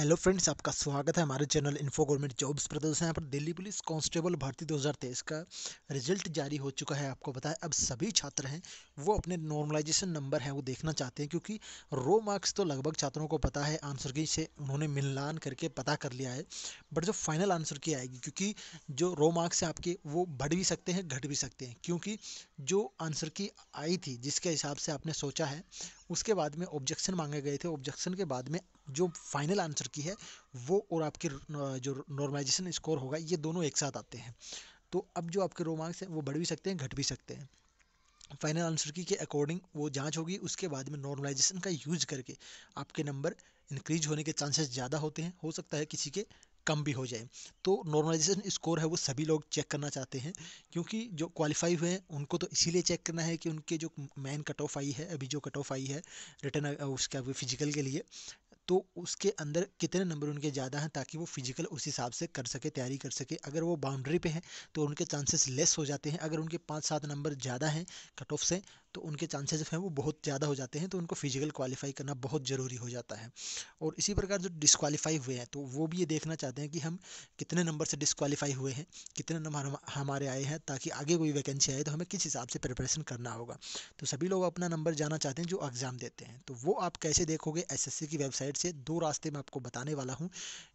hello friends आपका स्वागत है हमारे चैनल इन्फो गवर्नमेंट जॉब्स पर दोस्तों यहाँ पर दिल्ली पुलिस कांस्टेबल भर्ती 2023 का रिजल्ट जारी हो चुका है आपको बताया अब सभी छात्र हैं वो अपने नॉर्मलाइजेशन नंबर हैं वो देखना चाहते हैं क्योंकि रो मार्क्स तो लगभग छात्रों को पता है आंसर की से उन्होंने मिलान करके पता कर लिया है बट जो फाइनल आंसर की आएगी क्योंकि जो रो मार्क्स हैं आपके वो बढ़ भी सकते हैं घट भी सकते हैं क्योंकि जो आंसर की आई थी जिसके हिसाब से आपने सोचा है उसके बाद में ऑब्जेक्शन मांगे गए थे ऑब्जेक्शन के बाद में जो फाइनल आंसर की है वो और आपके जो नॉर्मलाइजेशन स्कोर होगा ये दोनों एक साथ आते हैं तो अब जो आपके रो मार्क्स हैं वो बढ़ भी सकते हैं घट भी सकते हैं फाइनल आंसर की के अकॉर्डिंग वो जांच होगी उसके बाद में नॉर्मलाइजेशन का यूज करके आपके नंबर इंक्रीज होने के चांसेस ज़्यादा होते हैं हो सकता है किसी के कम भी हो जाए तो नॉर्मलाइजेशन स्कोर है वो सभी लोग चेक करना चाहते हैं क्योंकि जो क्वालिफाई हुए हैं उनको तो इसीलिए चेक करना है कि उनके जो मेन कट ऑफ आई है अभी जो कट ऑफ आई है रिटर्न उसके फिजिकल के लिए तो उसके अंदर कितने नंबर उनके ज़्यादा हैं ताकि वो फिजिकल उस हिसाब से कर सके तैयारी कर सके अगर वो बाउंड्री पे हैं तो उनके चांसेस लेस हो जाते हैं अगर उनके पाँच सात नंबर ज़्यादा हैं कट ऑफ से तो उनके चांसेस हैं वो बहुत ज़्यादा हो जाते हैं तो उनको फिजिकल क्वालिफाई करना बहुत ज़रूरी हो जाता है और इसी प्रकार जो डिसक्वालीफाई हुए हैं तो वो भी ये देखना चाहते हैं कि हम कितने नंबर से डिसक्वालीफाई हुए हैं कितने नंबर हमारे आए हैं ताकि आगे कोई वैकेंसी आए तो हमें किस हिसाब से प्रिपरेशन करना होगा तो सभी लोग अपना नंबर जाना चाहते हैं जो एग्ज़ाम देते हैं तो वो आप कैसे देखोगे एस की वेबसाइट से दो रास्ते मैं आपको बताने वाला हूँ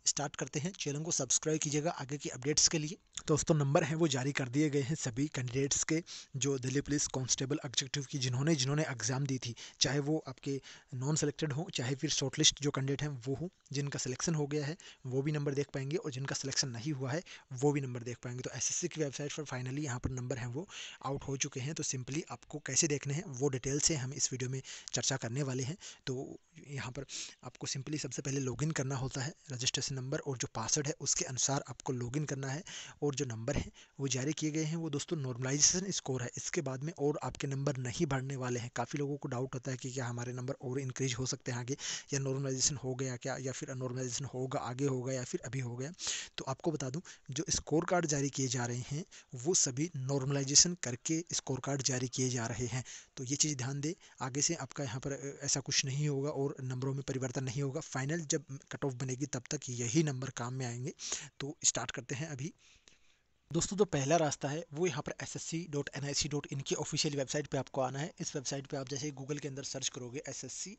स्टार्ट करते हैं चैनल को सब्सक्राइब कीजिएगा आगे की अपडेट्स के लिए तो दोस्तों नंबर हैं वो जारी कर दिए गए हैं सभी कैंडिडेट्स के जो दिल्ली पुलिस कांस्टेबल एग्जीक्यूटिव की जिन्होंने जिन्होंने एग्जाम दी थी चाहे वो आपके नॉन सेलेक्टेड हो चाहे फिर शॉर्टलिस्ट जो कैंडिडेट हैं वो हो जिनका सिलेक्शन हो गया है वो भी नंबर देख पाएंगे और जिनका सिलेक्शन नहीं हुआ है वो भी नंबर देख पाएंगे तो एस की वेबसाइट पर फाइनली यहाँ पर नंबर हैं वो आउट हो चुके हैं तो सिंपली आपको कैसे देखने हैं वो डिटेल से हम इस वीडियो में चर्चा करने वाले हैं तो यहाँ पर आपको सिंपली सबसे पहले इन करना होता है रजिस्ट्रेशन नंबर और जो पासवर्ड है उसके अनुसार आपको लॉगिन करना है और जो नंबर है वो जारी किए गए हैं वो दोस्तों नॉर्मलाइजेशन स्कोर है इसके बाद में और आपके नंबर नहीं बढ़ने वाले हैं काफ़ी लोगों को डाउट होता है कि क्या हमारे नंबर और इंक्रीज हो सकते हैं आगे या नॉर्मलाइजेशन हो गया क्या या फिर नॉर्मलाइजेशन होगा आगे होगा या फिर अभी हो गया तो आपको बता दूँ जो स्कोर कार्ड जारी किए जा रहे हैं वो सभी नॉर्मलाइजेशन करके स्कोर कार्ड जारी किए जा रहे हैं तो ये चीज़ ध्यान दें आगे से आपका यहाँ पर ऐसा कुछ नहीं होगा और नंबरों में परिवर्तन नहीं होगा फाइनल जब कट ऑफ बनेगी तब तक ये यही नंबर काम में आएंगे तो स्टार्ट करते हैं अभी दोस्तों जो पहला रास्ता है वो यहाँ पर S S C dot N I C dot in की ऑफिशियल वेबसाइट पे आपको आना है इस वेबसाइट पे आप जैसे गूगल के अंदर सर्च करोगे एस एस सी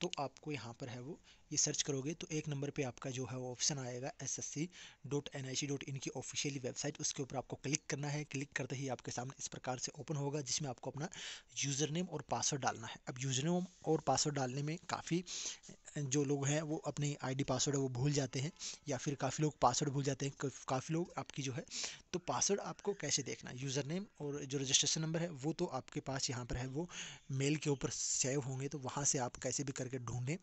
तो आपको यहाँ पर है वो ये सर्च करोगे तो एक नंबर पे आपका जो है वो ऑप्शन आएगा S S C dot N I C dot इनकी की ऑफिशियली वेबसाइट उसके ऊपर आपको क्लिक करना है क्लिक करते ही आपके सामने इस प्रकार से ओपन होगा जिसमें आपको अपना यूज़र नेम और पासवर्ड डालना है अब यूज़र नेम और पासवर्ड डालने में काफ़ी जो लोग हैं वो अपनी डी पासवर्ड है वो भूल जाते हैं या फिर काफ़ी लोग पासवर्ड भूल जाते हैं काफ़ी लोग आपकी जो है तो पासवर्ड आपको कैसे देखना यूज़र नेम और जो रजिस्ट्रेशन नंबर है वो तो आपके पास यहाँ पर है वो मेल के ऊपर सेव होंगे तो वहाँ से आप कैसे भी कर करके ढूंढें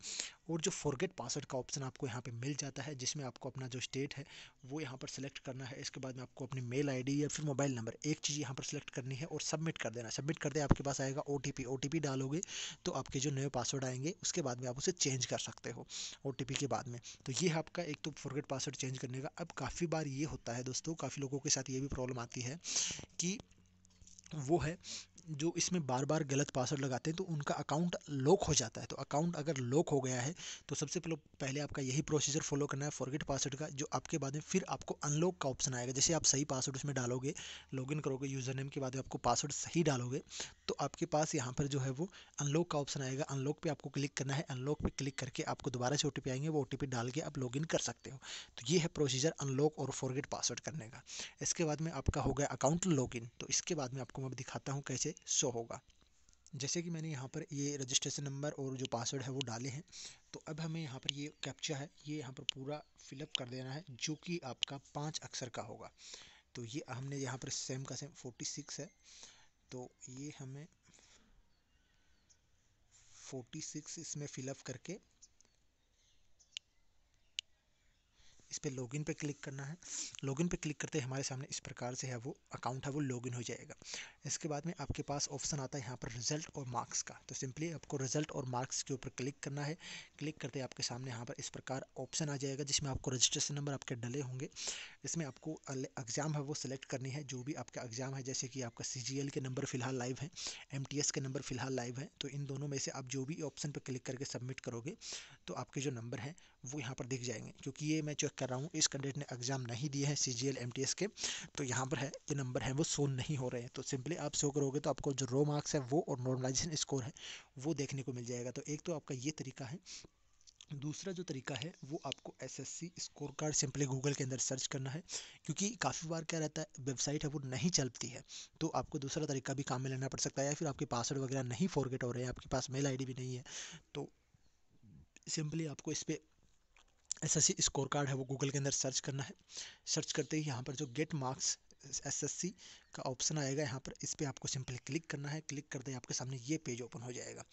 और जो फॉरगेट पासवर्ड का ऑप्शन आपको यहाँ पे मिल जाता है जिसमें आपको अपना जो स्टेट है वो यहाँ पर सिलेक्ट करना है इसके बाद में आपको अपनी मेल आईडी या फिर मोबाइल नंबर एक चीज़ यहाँ पर सिलेक्ट करनी है और सबमिट कर देना सबमिट कर दे आपके पास आएगा ओ टी डालोगे तो आपके जो नए पासवर्ड आएंगे उसके बाद में आप उसे चेंज कर सकते हो ओ के बाद में तो ये आपका एक तो फॉरगेट पासवर्ड चेंज करने का अब काफ़ी बार ये होता है दोस्तों काफ़ी लोगों के साथ ये भी प्रॉब्लम आती है कि वो है जो इसमें बार बार गलत पासवर्ड लगाते हैं तो उनका अकाउंट लॉक हो जाता है तो अकाउंट अगर लॉक हो गया है तो सबसे पहले आपका यही प्रोसीजर फॉलो करना है फॉरगेट पासवर्ड का जो आपके बाद में फिर आपको अनलॉक का ऑप्शन आएगा जैसे आप सही पासवर्ड उसमें डालोगे लॉगिन करोगे यूज़र नेम के बाद आपको पासवर्ड सही डालोगे तो आपके पास यहाँ पर जो है वो अनलॉक का ऑप्शन आएगा अनलॉक पर आपको क्लिक करना है अनलॉक पर क्लिक करके आपको दोबारा से ओ आएंगे वो ओ डाल के आप लॉगिन कर सकते हो तो ये है प्रोसीजर अनलॉक और फॉरगेट पासवर्ड करने का इसके बाद में आपका हो गया अकाउंट लॉगिन तो इसके बाद में आपको मैं दिखाता हूँ कैसे शो होगा जैसे कि मैंने यहाँ पर ये रजिस्ट्रेशन नंबर और जो पासवर्ड है वो डाले हैं तो अब हमें यहाँ पर ये कैप्चा है ये यहाँ पर पूरा फिलअप कर देना है जो कि आपका पाँच अक्षर का होगा तो ये हमने यहाँ पर सेम का सेम फोर्टी सिक्स है तो ये हमें फोर्टी सिक्स इसमें फिलअप करके इस पर लॉगिन पे क्लिक करना है लॉगिन पे क्लिक करते हमारे सामने इस प्रकार से है वो अकाउंट है वो लॉगिन हो जाएगा इसके बाद में आपके पास ऑप्शन आता है यहाँ पर रिजल्ट और मार्क्स का तो सिंपली आपको रिजल्ट और मार्क्स के ऊपर क्लिक करना है क्लिक करते आपके सामने यहाँ पर इस प्रकार ऑप्शन आ जाएगा जिसमें आपको रजिस्ट्रेशन नंबर आपके डले होंगे इसमें आपको एग्ज़ाम है वो सिलेक्ट करनी है जो भी आपका एग्ज़ाम है जैसे कि आपका सी के नंबर फिलहाल लाइव है एम के नंबर फिलहाल लाइव है तो इन दोनों में से आप जो भी ऑप्शन पर क्लिक करके सबमिट करोगे तो आपके जो नंबर हैं वो यहाँ पर दिख जाएंगे क्योंकि ये मैं चेक कर रहा हूँ इस कैंडिडेट ने एग्जाम नहीं दिए हैं सी जी के तो यहाँ पर है ये नंबर है वो शो नहीं हो रहे हैं तो सिंपली आप शो करोगे तो आपको जो रो मार्क्स है वो और नॉर्मलाइजेशन स्कोर है वो देखने को मिल जाएगा तो एक तो आपका ये तरीका है दूसरा जो तरीका है वो आपको SSC score card simply Google के अंदर सर्च करना है क्योंकि काफ़ी बार क्या रहता है वेबसाइट है वो नहीं चलती है तो आपको दूसरा तरीका भी काम में लेना पड़ सकता है या फिर आपके पासवर्ड वगैरह नहीं फॉरगेट हो रहे हैं आपके पास मेल आईडी भी नहीं है तो सिंपली आपको इस पर S S C score card है वो गूगल के अंदर सर्च करना है सर्च करते ही यहाँ पर जो get marks S S C का ऑप्शन आएगा यहाँ पर इस पर आपको सिंपली क्लिक करना है क्लिक करते ही आपके सामने ये पेज ओपन हो जाएगा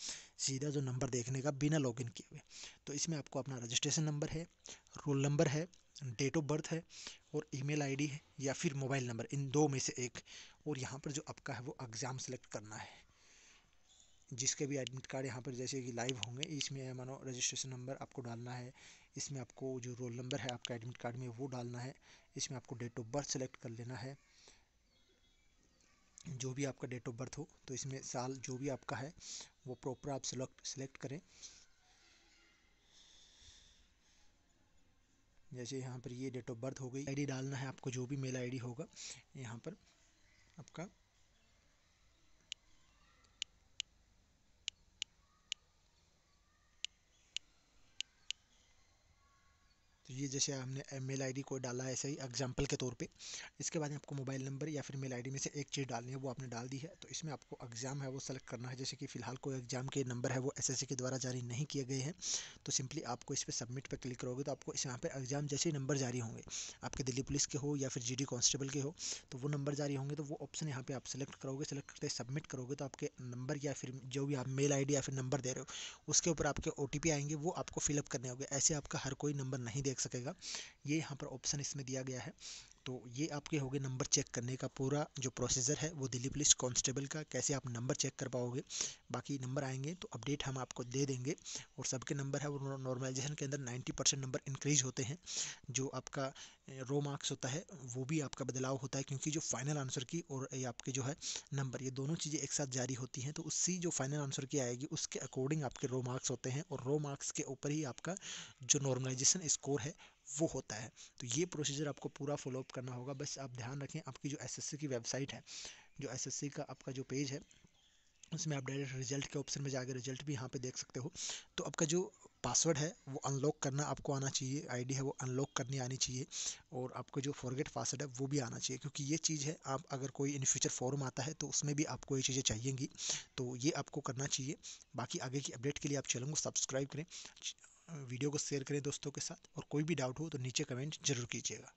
सीधा जो नंबर देखने का बिना लॉग इन किए हुए तो इसमें आपको अपना रजिस्ट्रेशन नंबर है रोल नंबर है डेट ऑफ बर्थ है और ईमेल आईडी है या फिर मोबाइल नंबर इन दो में से एक और यहाँ पर जो आपका है वो एग्ज़ाम सेलेक्ट करना है जिसके भी एडमिट कार्ड यहाँ पर जैसे कि लाइव होंगे इसमें मानो रजिस्ट्रेशन नंबर आपको डालना है इसमें आपको जो रोल नंबर है आपका एडमिट कार्ड में वो डालना है इसमें आपको डेट ऑफ बर्थ सेलेक्ट कर लेना है जो भी आपका डेट ऑफ बर्थ हो तो इसमें साल जो भी आपका है वो प्रॉपर आप सेलेक्ट सेलेक्ट करें जैसे यहाँ पर ये डेट ऑफ बर्थ हो गई आईडी डालना है आपको जो भी मेल आईडी होगा यहाँ पर आपका तो ये जैसे हमने मेल आईडी को डाला ऐसे ही एग्जाम्पल के तौर पे इसके बाद आपको मोबाइल नंबर या फिर मेल आईडी में से एक चीज़ डालनी है वो आपने डाल दी है तो इसमें आपको एग्ज़ाम है वो सेलेक्ट करना है जैसे कि फ़िलहाल कोई एग्ज़ाम के नंबर है वो एस के द्वारा जारी नहीं किए गए हैं तो सिंपली आपको इस पर सबमिट पर क्लिक करोगे तो आपको इस यहाँ पर एग्ज़ाम जैसे नंबर जारी होंगे आपके दिल्ली पुलिस के हो या फिर जी कांस्टेबल के हो तो वो नंबर जारी होंगे तो वो ऑप्शन यहाँ पर आप सेलेक्ट करोगे सेलेक्ट करते सबमिट करोगे तो आपके नंबर या फिर जो भी आप मेल आई या फिर नंबर दे रहे हो उसके ऊपर आपके ओ आएंगे वो आपको फिलअप करने होंगे ऐसे आपका हर कोई नंबर नहीं देख देख सकेगा ये यहाँ पर ऑप्शन इसमें दिया गया है तो ये आपके हो गए नंबर चेक करने का पूरा जो प्रोसीजर है वो दिल्ली पुलिस कांस्टेबल का कैसे आप नंबर चेक कर पाओगे बाकी नंबर आएंगे तो अपडेट हम आपको दे देंगे और सबके नंबर है वो नॉर्मलाइजेशन के अंदर 90 परसेंट नंबर इंक्रीज होते हैं जो आपका रो मार्क्स होता है वो भी आपका बदलाव होता है क्योंकि जो फाइनल आंसर की और ये आपके जो है नंबर ये दोनों चीज़ें एक साथ जारी होती हैं तो उसी जो फाइनल आंसर की आएगी उसके अकॉर्डिंग आपके रो मार्क्स होते हैं और रो मार्क्स के ऊपर ही आपका जो नॉर्मलाइजेशन स्कोर है वो होता है तो ये प्रोसीजर आपको पूरा फॉलोअप करना होगा बस आप ध्यान रखें आपकी जो एसएससी की वेबसाइट है जो एसएससी का आपका जो पेज है उसमें आप डायरेक्ट रिजल्ट के ऑप्शन में जाकर रिजल्ट भी यहाँ पे देख सकते हो तो आपका जो पासवर्ड है वो अनलॉक करना आपको आना चाहिए आईडी है वो अनलॉक करनी आनी चाहिए और आपका जो फॉरगेट पासवर्ड है वो भी आना चाहिए क्योंकि ये चीज़ है आप अगर कोई इन फ्यूचर फॉर्म आता है तो उसमें भी आपको ये चीज़ें चाहिएगी तो ये आपको करना चाहिए बाकी आगे की अपडेट के लिए आप चैनल को सब्सक्राइब करें वीडियो को शेयर करें दोस्तों के साथ और कोई भी डाउट हो तो नीचे कमेंट जरूर कीजिएगा